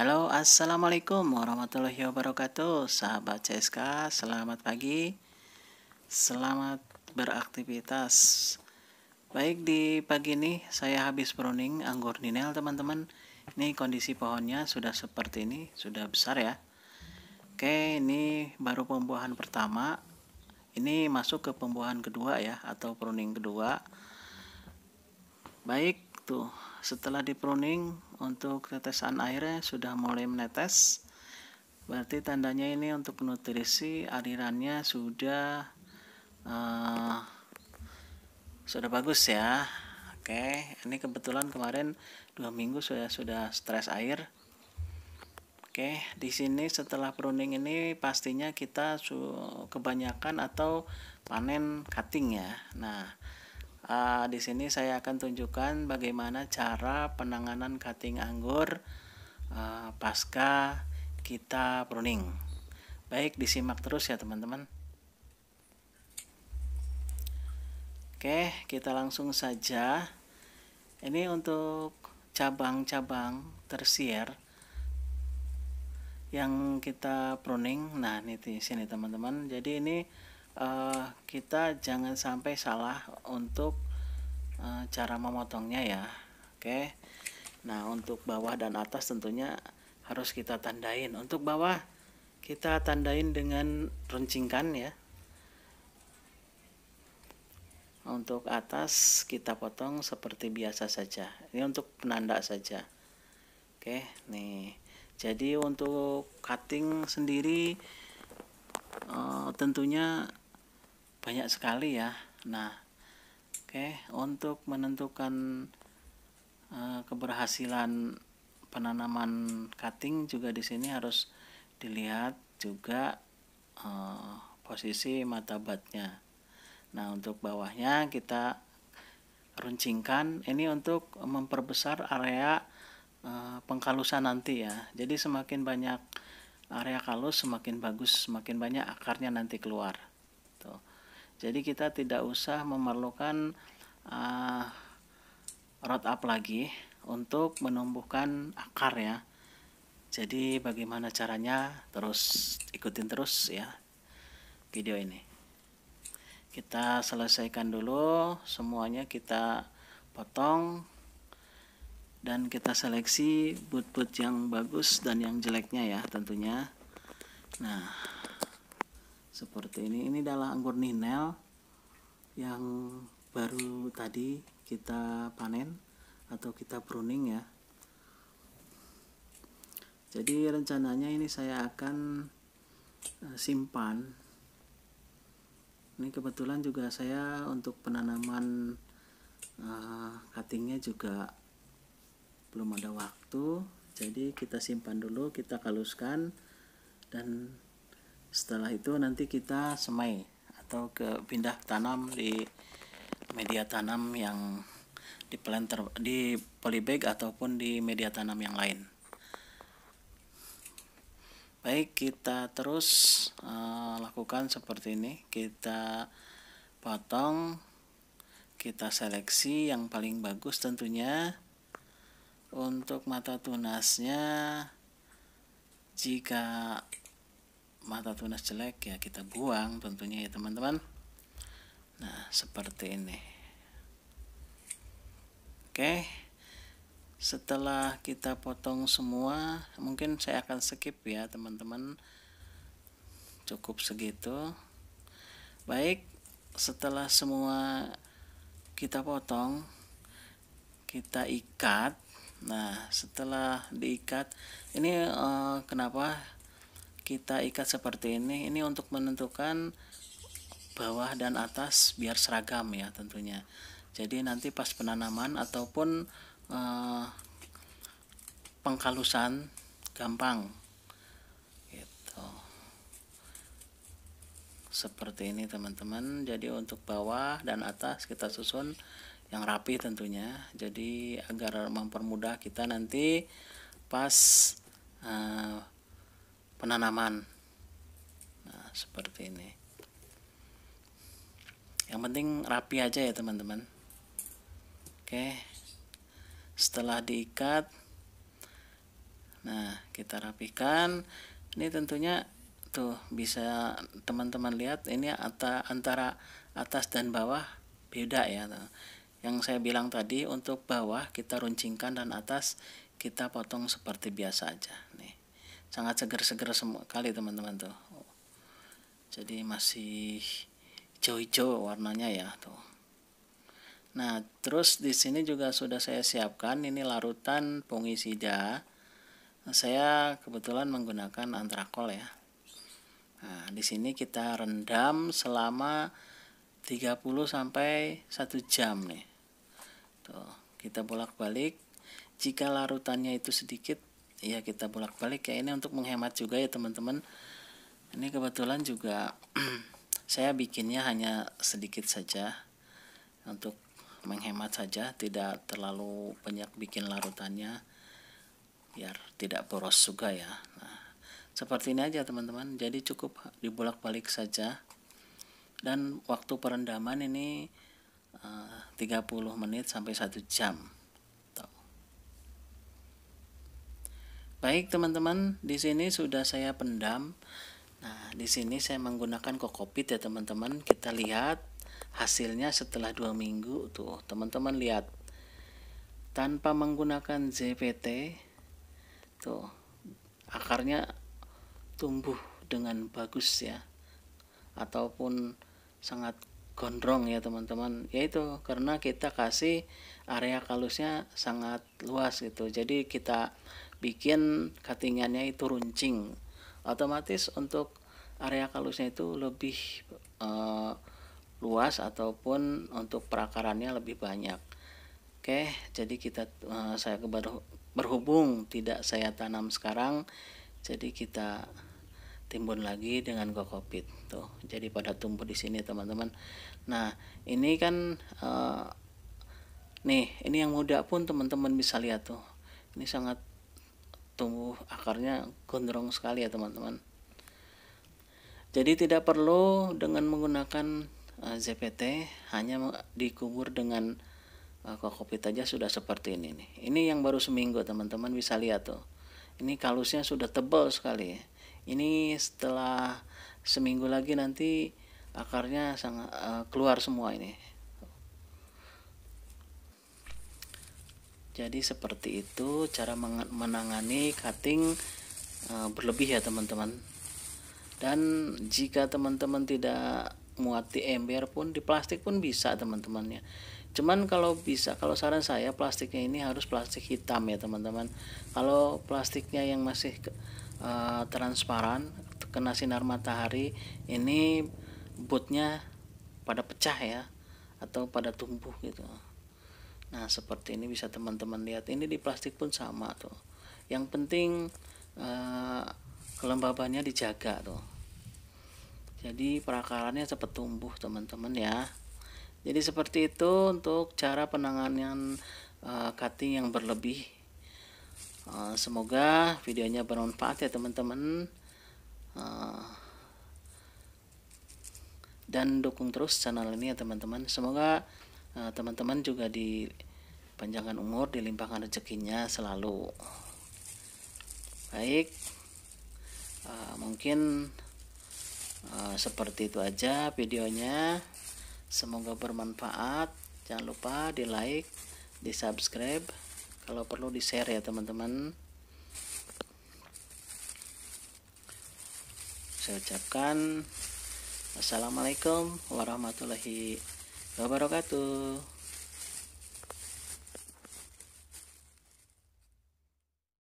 Halo, Assalamualaikum warahmatullahi wabarakatuh Sahabat CSK, selamat pagi Selamat beraktivitas Baik, di pagi ini saya habis pruning anggur ninel teman-teman Ini kondisi pohonnya sudah seperti ini, sudah besar ya Oke, ini baru pembuahan pertama Ini masuk ke pembuahan kedua ya, atau pruning kedua Baik, tuh setelah di pruning untuk tetesan airnya sudah mulai menetes berarti tandanya ini untuk nutrisi alirannya sudah uh, sudah bagus ya oke ini kebetulan kemarin dua minggu sudah sudah stres air oke di sini setelah pruning ini pastinya kita kebanyakan atau panen cutting ya nah Uh, di sini saya akan tunjukkan bagaimana cara penanganan cutting anggur uh, pasca kita pruning. Baik, disimak terus ya teman-teman. Oke, kita langsung saja. Ini untuk cabang-cabang tersier yang kita pruning. Nah, ini di sini teman-teman. Jadi ini uh, kita jangan sampai salah untuk uh, cara memotongnya ya oke okay? nah untuk bawah dan atas tentunya harus kita tandain untuk bawah kita tandain dengan runcingkan ya untuk atas kita potong seperti biasa saja ini untuk penanda saja oke nih jadi untuk cutting sendiri eh, tentunya banyak sekali ya nah oke okay, untuk menentukan uh, keberhasilan penanaman cutting juga di sini harus dilihat juga uh, posisi mata batnya nah untuk bawahnya kita runcingkan ini untuk memperbesar area uh, eh, pengkalusan nanti ya jadi semakin banyak area kalus semakin bagus semakin banyak akarnya nanti keluar tuh jadi kita tidak usah memerlukan uh, ah, rot up lagi untuk menumbuhkan akar ya jadi bagaimana caranya terus ikutin terus ya video ini kita selesaikan dulu semuanya kita potong dan kita seleksi boot-boot yang bagus dan yang jeleknya ya tentunya nah seperti ini ini adalah anggur ninel yang baru tadi kita panen atau kita pruning ya jadi rencananya ini saya akan eh, simpan ini kebetulan juga saya untuk penanaman uh, cuttingnya juga belum ada waktu jadi kita simpan dulu kita kaluskan dan setelah itu nanti kita semai atau ke pindah tanam di media tanam yang di planter di polybag ataupun di media tanam yang lain baik kita terus uh, lakukan seperti ini kita potong kita seleksi yang paling bagus tentunya untuk mata tunasnya jika mata tunas jelek ya kita buang tentunya ya teman-teman nah seperti ini oke setelah kita potong semua mungkin saya akan skip ya teman-teman cukup segitu baik setelah semua kita potong kita ikat nah setelah diikat ini uh, kenapa kita ikat seperti ini ini untuk menentukan bawah dan atas biar seragam ya tentunya jadi nanti pas penanaman ataupun eh, pengkalusan gampang gitu seperti ini teman-teman jadi untuk bawah dan atas kita susun yang rapi tentunya jadi agar mempermudah kita nanti pas eh, penanaman nah seperti ini yang penting rapi aja ya teman-teman oke setelah diikat nah kita rapikan ini tentunya tuh bisa teman-teman lihat ini antara atas dan bawah beda ya yang saya bilang tadi untuk bawah kita runcingkan dan atas kita potong seperti biasa aja nih sangat seger-seger semua kali teman-teman tuh jadi masih hijau-hijau warnanya ya tuh nah terus di sini juga sudah saya siapkan ini larutan fungisida saya kebetulan menggunakan antrakol ya nah di sini kita rendam selama 30 sampai 1 jam nih tuh kita bolak-balik jika larutannya itu sedikit ya kita bolak-balik ya ini untuk menghemat juga ya teman-teman ini kebetulan juga saya bikinnya hanya sedikit saja untuk menghemat saja tidak terlalu banyak bikin larutannya biar tidak boros juga ya nah, seperti ini aja teman-teman jadi cukup dibolak-balik saja dan waktu perendaman ini eh, uh, 30 menit sampai 1 jam Baik teman-teman, di sini sudah saya pendam. Nah, di sini saya menggunakan kokopit ya teman-teman. Kita lihat hasilnya setelah dua minggu tuh. Teman-teman lihat tanpa menggunakan ZPT tuh akarnya tumbuh dengan bagus ya ataupun sangat gondrong ya teman-teman yaitu karena kita kasih area kalusnya sangat luas gitu jadi kita bikin cuttingannya itu runcing otomatis untuk area kalusnya itu lebih e, luas ataupun untuk perakarannya lebih banyak oke jadi kita e, saya berhubung tidak saya tanam sekarang jadi kita timbun lagi dengan kokopit tuh jadi pada tumbuh di sini teman-teman nah ini kan e, nih ini yang muda pun teman-teman bisa lihat tuh ini sangat tumbuh akarnya gondrong sekali ya teman-teman jadi tidak perlu dengan menggunakan eh, ZPT hanya dikubur dengan eh, kokopit aja sudah seperti ini nih ini yang baru seminggu teman-teman bisa lihat tuh ini kalusnya sudah tebal sekali ya. ini setelah seminggu lagi nanti akarnya sangat eh, keluar semua ini jadi seperti itu cara menangani cutting eh, berlebih ya teman-teman dan jika teman-teman tidak muat di ember pun di plastik pun bisa teman-temannya cuman kalau bisa kalau saran saya plastiknya ini harus plastik hitam ya teman-teman kalau plastiknya yang masih uh, transparan kena sinar matahari ini botnya pada pecah ya atau pada tumbuh gitu Nah, seperti ini bisa teman-teman lihat. Ini di plastik pun sama tuh. Yang penting eh, kelembabannya dijaga tuh. Jadi perakarannya cepat tumbuh, teman-teman ya. Jadi seperti itu untuk cara penanganan eh, cutting yang berlebih. Eh, semoga videonya bermanfaat ya, teman-teman. Eh, dan dukung terus channel ini ya, teman-teman. Semoga Eh, teman-teman juga di dipanjangkan umur dilimpahkan rezekinya selalu baik uh, mungkin uh, seperti itu aja videonya semoga bermanfaat jangan lupa di like di subscribe kalau perlu di share ya teman-teman saya ucapkan Assalamualaikum warahmatullahi wabarakatuh wabarakatuh